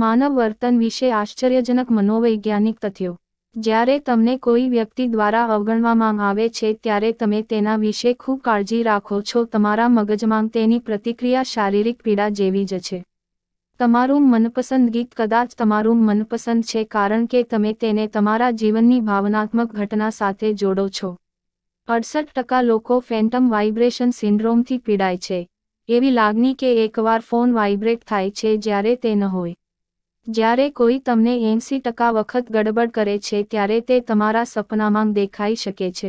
માનવ વર્તન વિશે આશ્ચર્યજનક મનોવૈજ્ઞાનિક તથ્યો જ્યારે તમને કોઈ વ્યક્તિ દ્વારા અવગણવામાં આવે છે ત્યારે તમે તેના વિશે ખૂબ કાળજી રાખો છો તમારા મગજમાં તેની પ્રતિક્રિયા શારીરિક પીડા જેવી જ છે તમારું મનપસંદ ગીત કદાચ તમારું મનપસંદ છે કારણ કે તમે તેને તમારા જીવનની ભાવનાત્મક ઘટના સાથે જોડો છો અડસઠ ટકા લોકો ફેન્ટમ વાઇબ્રેશન સિન્ડ્રોમથી પીડાય છે એવી લાગણી કે એકવાર ફોન વાઇબ્રેટ થાય છે જ્યારે તે ન હોય જ્યારે કોઈ તમને એંસી ટકા વખત ગડબડ કરે છે ત્યારે તે તમારા સપનામાં દેખાઈ શકે છે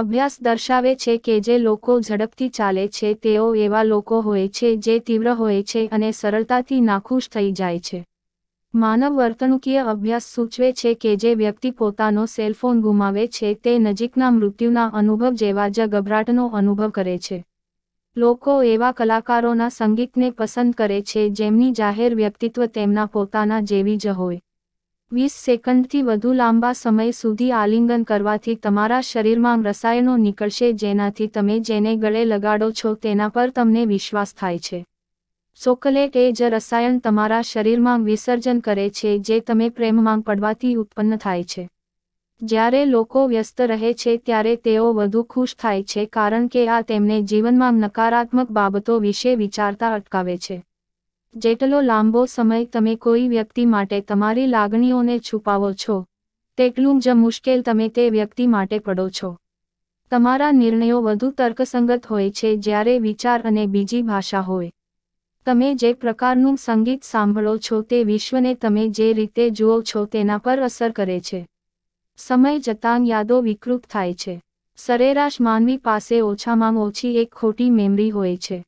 અભ્યાસ દર્શાવે છે કે જે લોકો ઝડપથી ચાલે છે તેઓ એવા લોકો હોય છે જે તીવ્ર હોય છે અને સરળતાથી નાખુશ થઈ જાય છે માનવ વર્તણુકીય અભ્યાસ સૂચવે છે કે જે વ્યક્તિ પોતાનો સેલફોન ગુમાવે છે તે નજીકના મૃત્યુના અનુભવ જેવા જ ગભરાટનો અનુભવ કરે છે લોકો એવા કલાકારોના સંગીતને પસંદ કરે છે જેમની જાહેર વ્યક્તિત્વ તેમના પોતાના જેવી જ હોય વીસ સેકન્ડથી વધુ લાંબા સમય સુધી આલિંગન કરવાથી તમારા શરીરમાં રસાયણો નીકળશે જેનાથી તમે જેને ગળે લગાડો છો તેના પર તમને વિશ્વાસ થાય છે ચોકલેટ એ જ રસાયણ તમારા શરીરમાં વિસર્જન કરે છે જે તમે પ્રેમમાં પડવાથી ઉત્પન્ન થાય છે જ્યારે લોકો વ્યસ્ત રહે છે ત્યારે તેઓ વધુ ખુશ થાય છે કારણ કે આ તેમને જીવનમાં નકારાત્મક બાબતો વિશે વિચારતા અટકાવે છે જેટલો લાંબો સમય તમે કોઈ વ્યક્તિ માટે તમારી લાગણીઓને છુપાવો છો તેટલું જ મુશ્કેલ તમે તે વ્યક્તિ માટે પડો છો તમારા નિર્ણયો વધુ તર્કસંગત હોય છે જ્યારે વિચાર અને બીજી ભાષા હોય તમે જે પ્રકારનું સંગીત સાંભળો છો તે વિશ્વને તમે જે રીતે જુઓ છો તેના પર અસર કરે છે સમય જતાં યાદો વિકૃત થાય છે સરેરાશ માનવી પાસે ઓછામાં ઓછી એક ખોટી મેમરી હોય છે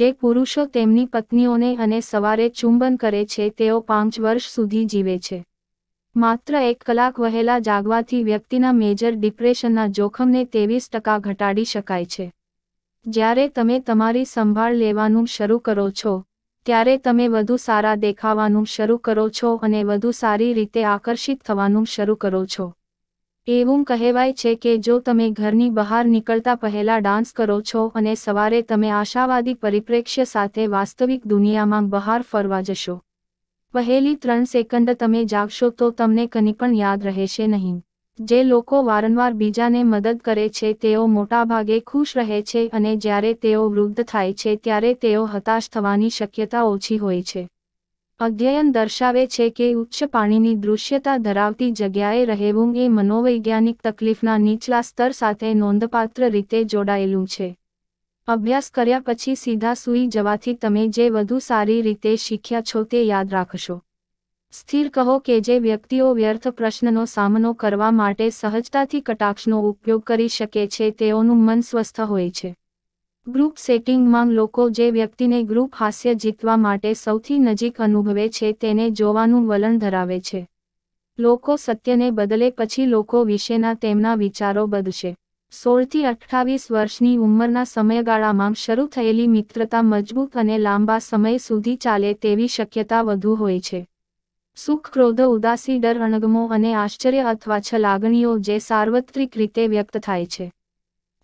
જે પુરુષો તેમની પત્નીઓને અને સવારે ચુંબન કરે છે તેઓ પાંચ વર્ષ સુધી જીવે છે માત્ર એક કલાક વહેલા જાગવાથી વ્યક્તિના મેજર ડિપ્રેશનના જોખમને ત્રેવીસ ટકા ઘટાડી શકાય છે જ્યારે તમે તમારી સંભાળ લેવાનું શરૂ કરો છો ત્યારે તમે વધુ સારા દેખાવાનું શરૂ કરો છો અને વધુ સારી રીતે આકર્ષિત થવાનું શરૂ કરો છો એવું કહેવાય છે કે જો તમે ઘરની બહાર નીકળતા પહેલા ડાન્સ કરો છો અને સવારે તમે આશાવાદી પરિપ્રેક્ષ્ય સાથે વાસ્તવિક દુનિયામાં બહાર ફરવા જશો પહેલી ત્રણ સેકન્ડ તમે જાગશો તો તમને કની પણ યાદ રહેશે નહીં જે લોકો વારંવાર બીજાને મદદ કરે છે તેઓ મોટાભાગે ખુશ રહે છે અને જ્યારે તેઓ વૃદ્ધ થાય છે ત્યારે તેઓ હતાશ થવાની શક્યતા ઓછી હોય છે અધ્યયન દર્શાવે છે કે ઉચ્ચ પાણીની દૃશ્યતા ધરાવતી જગ્યાએ રહેવું એ મનોવૈજ્ઞાનિક તકલીફના નીચલા સ્તર સાથે નોંધપાત્ર રીતે જોડાયેલું છે અભ્યાસ કર્યા પછી સીધા સૂઈ જવાથી તમે જે વધુ સારી રીતે શીખ્યા છો તે યાદ રાખશો સ્થિર કહો કે જે વ્યક્તિઓ વ્યર્થ પ્રશ્નનો સામનો કરવા માટે સહજતાથી કટાક્ષનો ઉપયોગ કરી શકે છે તેઓનું મન સ્વસ્થ હોય છે ગ્રુપ સેટિંગમાં લોકો જે વ્યક્તિને ગ્રુપ હાસ્ય જીતવા માટે સૌથી નજીક અનુભવે છે તેને જોવાનું વલણ ધરાવે છે લોકો સત્યને બદલે પછી લોકો વિશેના તેમના વિચારો બદલશે સોળથી અઠ્ઠાવીસ વર્ષની ઉંમરના સમયગાળામાં શરૂ થયેલી મિત્રતા મજબૂત અને લાંબા સમય સુધી ચાલે તેવી શક્યતા વધુ હોય છે સુખ ક્રોધ ઉદાસી ડર અણગમો અને આશ્ચર્ય અથવા છ લાગણીઓ જે સાર્વત્રિક રીતે વ્યક્ત થાય છે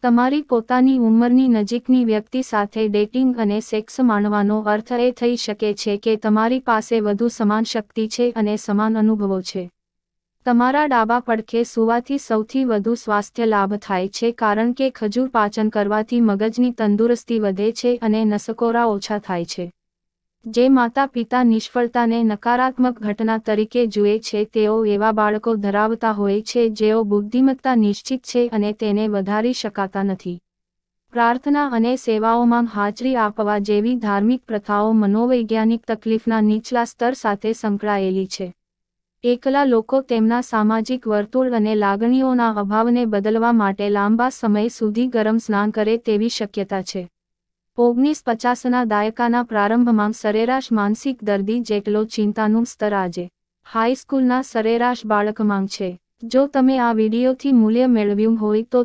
તમારી પોતાની ઉંમરની નજીકની વ્યક્તિ સાથે ડેટિંગ અને સેક્સ માણવાનો અર્થ એ થઈ શકે છે કે તમારી પાસે વધુ સમાન શક્તિ છે અને સમાન અનુભવો છે તમારા ડાબા પડખે સુવાથી સૌથી વધુ સ્વાસ્થ્ય લાભ થાય છે કારણ કે ખજૂર પાચન કરવાથી મગજની તંદુરસ્તી વધે છે અને નસકોરા ઓછા થાય છે જે માતા પિતા નિષ્ફળતાને નકારાત્મક ઘટના તરીકે જુએ છે તેઓ એવા બાળકો ધરાવતા હોય છે જેઓ બુદ્ધિમત્તા નિશ્ચિત છે અને તેને વધારી શકાતા નથી પ્રાર્થના અને સેવાઓમાં હાજરી આપવા જેવી ધાર્મિક પ્રથાઓ મનોવૈજ્ઞાનિક તકલીફના નીચલા સ્તર સાથે સંકળાયેલી છે એકલા લોકો તેમના સામાજિક વર્તુળ અને લાગણીઓના અભાવને બદલવા માટે લાંબા સમય સુધી ગરમ સ્નાન કરે તેવી શક્યતા છે ઓગણીસ પચાસના દાયકાના પ્રારંભમાં સરેરાશ માનસિક દર્દી જેટલો ચિંતાનું સ્તર આજે હાઈસ્કૂલના સરેરાશ બાળકમાં છે જો તમે આ વિડીયોથી મૂલ્ય મેળવ્યું હોય તો